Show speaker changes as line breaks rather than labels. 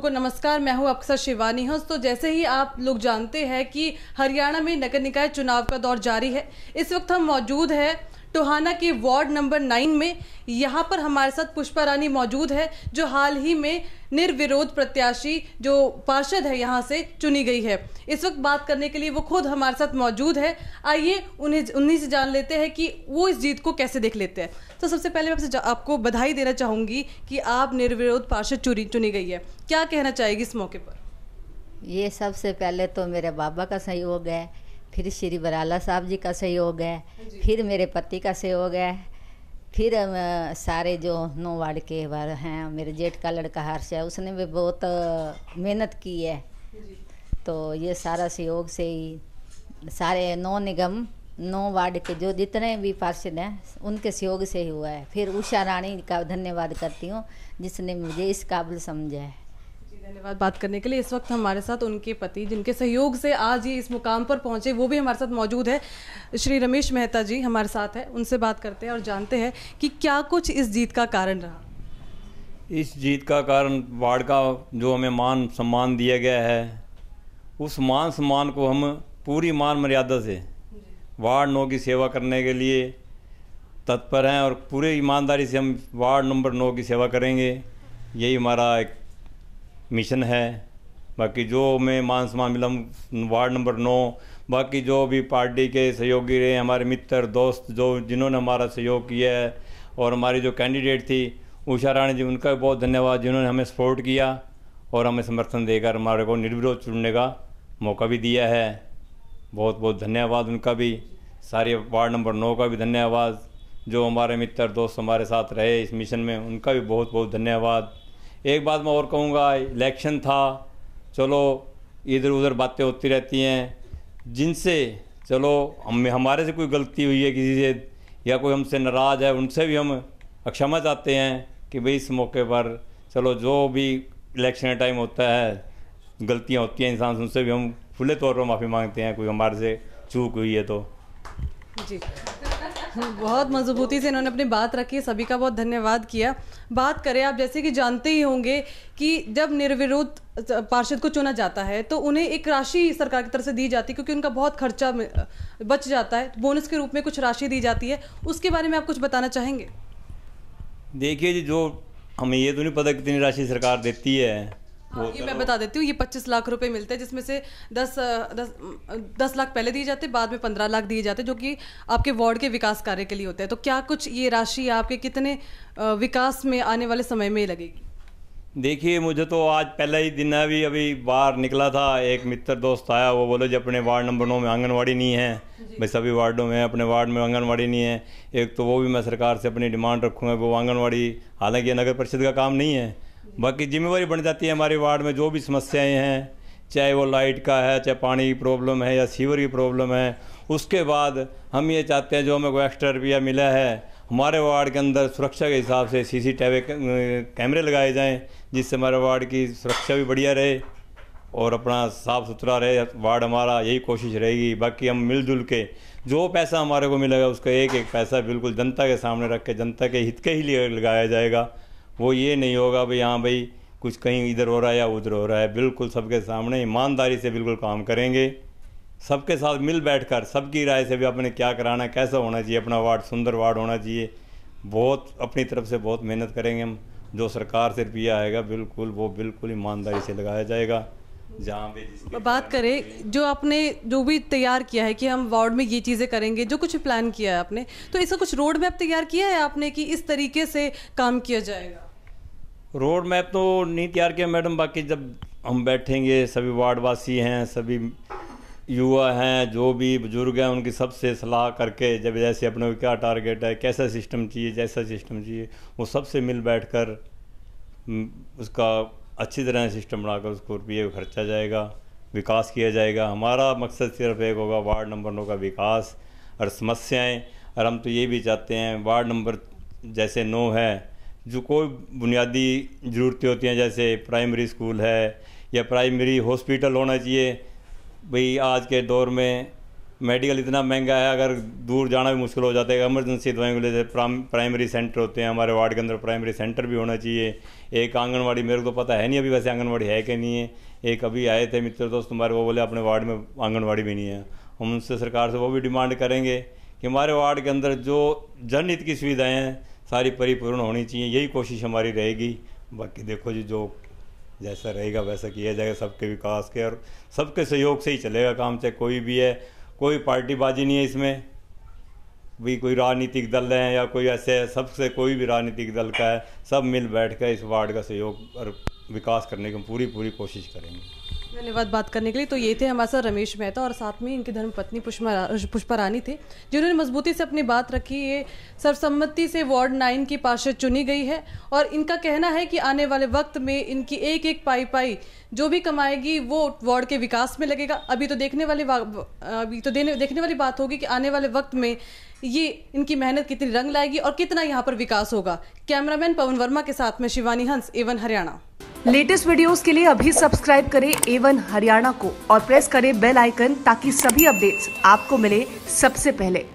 को नमस्कार मैं हूं अक्सर शिवानी हंस हाँ, तो जैसे ही आप लोग जानते हैं कि हरियाणा में नगर निकाय चुनाव का दौर जारी है इस वक्त हम मौजूद हैं टोहाना के वार्ड नंबर नाइन में यहाँ पर हमारे साथ पुष्पा रानी मौजूद है जो हाल ही में निर्विरोध प्रत्याशी जो पार्षद है यहाँ से चुनी गई है इस वक्त बात करने के लिए वो खुद हमारे साथ मौजूद है आइए उन्हें उन्हीं से जान लेते हैं कि वो इस जीत को कैसे देख लेते हैं तो सबसे पहले मैं आपको बधाई देना चाहूँगी कि आप निर्विरोध पार्षद चुनी चुनी गई है क्या कहना चाहेगी इस मौके पर
ये सबसे पहले तो मेरे बाबा का सहयोग है फिर श्री बराला साहब जी का सहयोग है फिर मेरे पति का सहयोग है फिर सारे जो नौ वार्ड के वार हैं मेरे जेठ का लड़का हर्ष है उसने भी बहुत मेहनत की है तो ये सारा सहयोग से ही सारे नौ निगम नौ वार्ड के जो जितने भी पार्षद हैं उनके सहयोग से ही हुआ है फिर उषा रानी का धन्यवाद करती हूँ जिसने मुझे इस काबिल समझा है
धन्यवाद बात करने के लिए इस वक्त हमारे साथ उनके पति जिनके सहयोग से आज ये इस मुकाम पर पहुंचे वो भी हमारे साथ मौजूद है श्री रमेश मेहता जी हमारे साथ है उनसे बात करते हैं और जानते हैं कि क्या कुछ इस जीत का कारण रहा
इस जीत का कारण वार्ड का जो हमें मान सम्मान दिया गया है उस मान सम्मान को हम पूरी मान मर्यादा से वार्ड नौ की सेवा करने के लिए तत्पर हैं और पूरे ईमानदारी से हम वार्ड नंबर नौ की सेवा करेंगे यही हमारा एक मिशन है बाकी जो मैं मानस मामिलम वार्ड नंबर नौ बाकी जो भी पार्टी के सहयोगी रहे हमारे मित्र दोस्त जो जिन्होंने हमारा सहयोग किया है और हमारी जो कैंडिडेट थी उषा राणी जी उनका भी बहुत धन्यवाद जिन्होंने हमें सपोर्ट किया और हमें समर्थन देकर हमारे को निर्विरोध चुनने का मौका भी दिया है बहुत बहुत धन्यवाद उनका भी सारे वार्ड नंबर नौ का भी धन्यवाद जो हमारे मित्र दोस्त हमारे साथ रहे इस मिशन में उनका भी बहुत बहुत धन्यवाद एक बात मैं और कहूँगा इलेक्शन था चलो इधर उधर बातें होती रहती हैं जिनसे चलो हम हमारे से कोई गलती हुई है किसी से या कोई हमसे नाराज़ है उनसे भी हम क्षमा चाहते हैं कि भाई इस मौके पर चलो जो भी इलेक्शन टाइम होता है गलतियाँ होती हैं इंसान से उनसे भी हम खुले तौर पर माफ़ी मांगते हैं कोई हमारे से चूक हुई है तो
जी बहुत मजबूती से इन्होंने अपनी बात रखी सभी का बहुत धन्यवाद किया बात करें आप जैसे कि जानते ही होंगे कि जब निर्विरोध पार्षद को चुना जाता है तो उन्हें एक राशि सरकार की तरफ से दी जाती है क्योंकि उनका बहुत खर्चा बच जाता है बोनस के रूप में कुछ राशि दी जाती है उसके बारे में आप कुछ बताना चाहेंगे
देखिए जी जो हमें ये तो नहीं पता कितनी राशि सरकार देती है हाँ, ये मैं बता
देती हूँ ये पच्चीस लाख रुपए मिलते हैं जिसमें से दस दस दस लाख पहले दिए जाते बाद में पंद्रह लाख दिए जाते जो कि आपके वार्ड के विकास कार्य के लिए होते हैं तो क्या कुछ ये राशि आपके कितने विकास में आने वाले समय में लगेगी
देखिए मुझे तो आज पहला ही दिन अभी अभी बाहर निकला था एक मित्र दोस्त आया वो बोले जी अपने वार्ड नंबर नौ में आंगनवाड़ी नहीं है भाई सभी वार्डों में अपने वार्ड में आंगनवाड़ी नहीं है एक तो वो भी मैं सरकार से अपनी डिमांड रखूँगा वो आंगनवाड़ी हालांकि नगर परिषद का काम नहीं है बाकी जिम्मेवारी बन जाती है हमारे वार्ड में जो भी समस्याएं हैं चाहे वो लाइट का है चाहे पानी की प्रॉब्लम है या सीवर की प्रॉब्लम है उसके बाद हम ये चाहते हैं जो हमें को एक्स्ट्रा रुपया मिला है हमारे वार्ड के अंदर सुरक्षा के हिसाब से सी सी कैमरे लगाए जाएँ जिससे हमारे वार्ड की सुरक्षा भी बढ़िया रहे और अपना साफ़ सुथरा रहे वार्ड हमारा यही कोशिश रहेगी बाकी हम मिलजुल के जो पैसा हमारे को मिलेगा उसका एक एक पैसा बिल्कुल जनता के सामने रख के जनता के हित के ही लिए लगाया जाएगा वो ये नहीं होगा भाई हाँ भाई कुछ कहीं इधर हो रहा है या उधर हो रहा है बिल्कुल सबके सामने ईमानदारी से बिल्कुल काम करेंगे सबके साथ मिल बैठ कर सबकी राय से भी अपने क्या कराना है कैसा होना चाहिए अपना वार्ड सुंदर वार्ड होना चाहिए बहुत अपनी तरफ से बहुत मेहनत करेंगे हम जो सरकार से रुपया आएगा बिल्कुल वो बिल्कुल ईमानदारी से लगाया जाएगा जहाँ भी
बात करें जो आपने जो भी तैयार किया है कि हम वार्ड में ये चीज़ें करेंगे जो कुछ प्लान किया है आपने तो इसका कुछ रोड मैप तैयार किया है आपने कि इस तरीके से काम किया जाएगा
रोड मैप तो नहीं तैयार किया मैडम बाकी जब हम बैठेंगे सभी वार्डवासी हैं सभी युवा हैं जो भी बुजुर्ग हैं उनकी सबसे सलाह करके जब जैसे अपने को क्या टारगेट है कैसा सिस्टम चाहिए जैसा सिस्टम चाहिए वो सबसे मिल बैठ कर उसका अच्छी तरह सिस्टम बनाकर उसको रुपये खर्चा जाएगा विकास किया जाएगा हमारा मकसद सिर्फ एक होगा वार्ड नंबर नौ का विकास और समस्याएं और हम तो ये भी चाहते हैं वार्ड नंबर जैसे नौ है जो कोई बुनियादी ज़रूरतें होती हैं जैसे प्राइमरी स्कूल है या प्राइमरी हॉस्पिटल होना चाहिए भाई आज के दौर में मेडिकल इतना महंगा है अगर दूर जाना भी मुश्किल हो जाता है इमरजेंसी दवाइयों के प्राइमरी सेंटर होते हैं हमारे वार्ड के अंदर प्राइमरी सेंटर भी होना चाहिए एक आंगनवाड़ी मेरे को तो पता है नहीं अभी वैसे आंगनवाड़ी है कि नहीं है एक अभी आए थे मित्र दोस्त हमारे वो बोले अपने वार्ड में आंगनवाड़ी भी नहीं है हम उनसे सरकार से वो भी डिमांड करेंगे कि हमारे वार्ड के अंदर जो जनहित की सुविधाएँ हैं सारी परिपूर्ण होनी चाहिए यही कोशिश हमारी रहेगी बाकी देखो जी जो जैसा रहेगा वैसा किया जाएगा सबके विकास के और सबके सहयोग से ही चलेगा काम चाहे कोई भी है कोई पार्टीबाजी नहीं है इसमें भी कोई राजनीतिक दल है या कोई ऐसे है सबसे कोई भी राजनीतिक दल का है सब मिल बैठ कर इस वार्ड का सहयोग और विकास करने की पूरी पूरी कोशिश करेंगे
धन्यवाद बात करने के लिए तो ये थे हमारे साथ रमेश मेहता और साथ में इनकी धर्मपत्नी पुष्पा पुष्पा रानी थे जिन्होंने मजबूती से अपनी बात रखी ये सर्वसम्मति से वार्ड नाइन की पार्षद चुनी गई है और इनका कहना है कि आने वाले वक्त में इनकी एक एक पाई पाई जो भी कमाएगी वो वार्ड के विकास में लगेगा अभी तो देखने वाली अभी तो देने देखने वाली बात होगी कि आने वाले वक्त में ये इनकी मेहनत कितनी रंग लाएगी और कितना यहाँ पर विकास होगा कैमरामैन पवन वर्मा के साथ में शिवानी हंस एवन हरियाणा लेटेस्ट वीडियोस के लिए अभी सब्सक्राइब करें एवन हरियाणा को और प्रेस करें बेल आइकन ताकि सभी अपडेट्स आपको मिले सबसे पहले